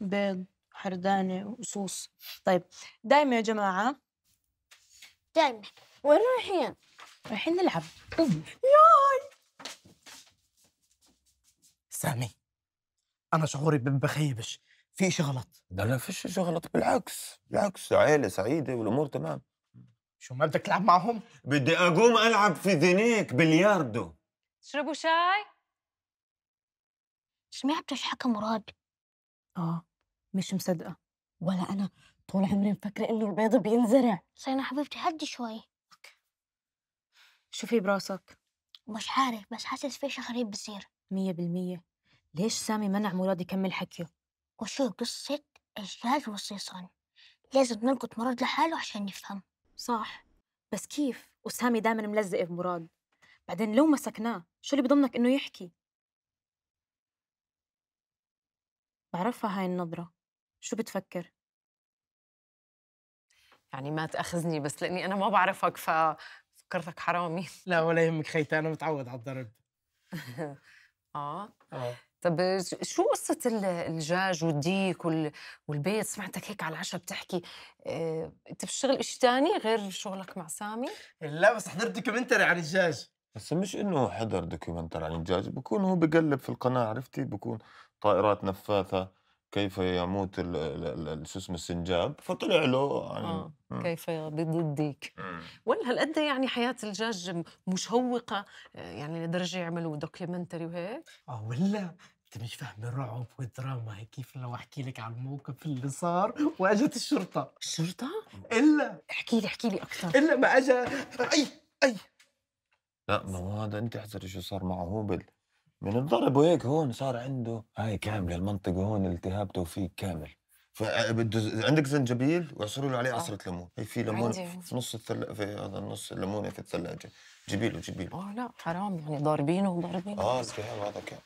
بيض حردانة وصوص طيب دايما يا جماعة دايما وين رايحين؟ رايحين نلعب لول سامي أنا شعوري بخيبش في شيء غلط لا لا فيش شيء غلط بالعكس بالعكس عيلة سعيدة والأمور تمام شو ما بدك تلعب معهم؟ بدي أقوم ألعب في ذنيك بلياردو تشربوا شاي؟ سمعت ايش حكى مراد؟ اه مش مصدقة ولا أنا طول عمري مفكرة إنه البيض بينزرع صينا حبيبتي هدي شوي شو في براسك؟ مش عارف بس حاسس في شيء غريب بصير مية بالمية ليش سامي منع مراد يكمل حكيه؟ وشو قصة الجاج والصيصان لازم نلقط مراد لحاله عشان نفهم صح بس كيف؟ وسامي دايما ملزق بمراد بعدين لو مسكناه شو اللي بضمنك إنه يحكي؟ بعرفها هاي النظرة شو بتفكر؟ يعني ما تأخذني بس لأني أنا ما بعرفك ففكرتك حرامي يعني. لا ولا يهمك خيتي أنا متعود على الضرب آه آه طب شو قصة الدجاج والديك والبيت سمعتك هيك على العشاء بتحكي اه انت بتشتغل شيء ثاني غير شغلك مع سامي؟ لا بس حضرت دوكيومنتري عن الدجاج بس مش انه حضر دوكيومنتري عن الدجاج بكون هو بقلب في القناة عرفتي بكون طائرات نفاثة كيف يموت شو اسمه السنجاب فطلع له يعني آه. م. كيف بضدك ولا هالقد يعني حياه الجاج مشوقه آه، يعني لدرجه يعملوا دوكيومنتري وهيك اه ولا انت مش فاهم الرعب والدراما كيف لو احكي لك على الموقف اللي صار واجت الشرطه الشرطه الا احكي لي احكي لي اكثر الا ما اجى اي اي لا ما هو هذا انت احذري شو صار هو هوبل من الضرب وهيك هون صار عنده هاي كامله المنطقه هون التهاب توفيق كامل فبده آه، عندك زنجبيل وعصروا له عليه آه. عصره ليمون هي في ليمون في نص الثل... في هذا النص الليمونه في الثلاجه جيبي له جيبي له اه لا حرام يعني ضاربينه وضاربينه اه التهاب هذا كان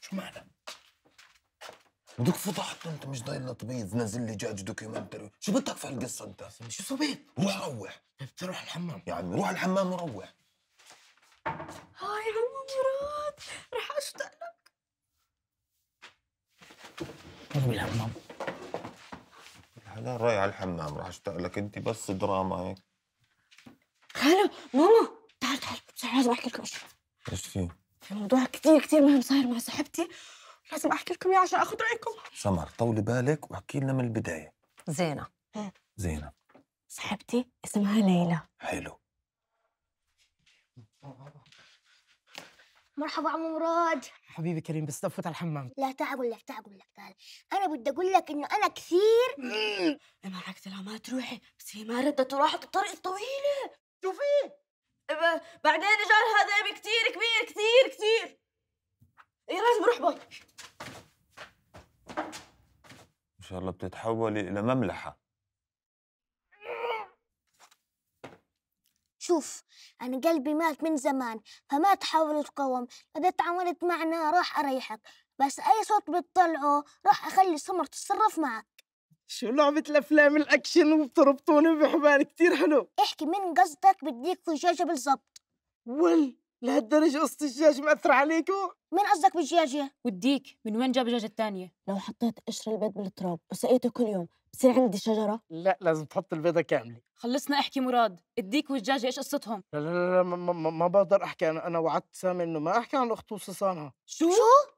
شو معنى؟ بدك فضحت انت مش ضايل لطبيب نازل لي جاج دوكيومنتري شو بدك في هالقصه انت؟ شو سويت؟ روح روح طيب، روح الحمام يا عمي روح الحمام وروح يا عمو مراد رح اشتاق لك مروي الحمام هلا رايح على الحمام رح اشتاق لك انت بس دراما هيك هلا ماما تعال تعال بسرعه لازم احكي لكم شيء ايش في؟ في موضوع كثير كثير مهم صاير مع صاحبتي لازم احكي لكم اياه عشان اخذ رايكم سمر طولي بالك واحكي لنا من البدايه زينه زينه صاحبتي اسمها ليلى حلو مرحبا عمو مراد حبيبي كريم بس على الحمام لا تعب اقول لك ولا اقول لك انا بدي اقول لك انه انا كثير انا حركت لها ما تروحي بس هي ما ردت وراحت الطريق الطويله شوفي بعدين هذا ابي كثير كبير كثير كثير اي لازم اروح باي ان شاء الله بتتحولي الى مملحه شوف أنا قلبي مات من زمان فما تحاول تقاوم إذا تعاملت معنا راح أريحك بس أي صوت بتطلعه راح أخلي سمر تتصرف معك شو لعبة الأفلام الأكشن وبتربطوني بحبال كتير حلو احكي من قصدك بديك فجاجة الشاشة بالظبط ول لهالدرجة قصة الدجاج مأثرة عليكم؟ مين قصدك بالدجاجة؟ وديك من وين جاب الدجاجة الثانية؟ لو حطيت قشر البيض بالتراب وسقيته كل يوم بصير عندي شجرة؟ لا لازم تحط البيضة كاملة خلصنا احكي مراد، الديك والدجاجة ايش قصتهم؟ لا لا لا, لا ما, ما, ما بقدر احكي انا انا وعدت سامي انه ما احكي عن اخته وصصانها شو؟ شو؟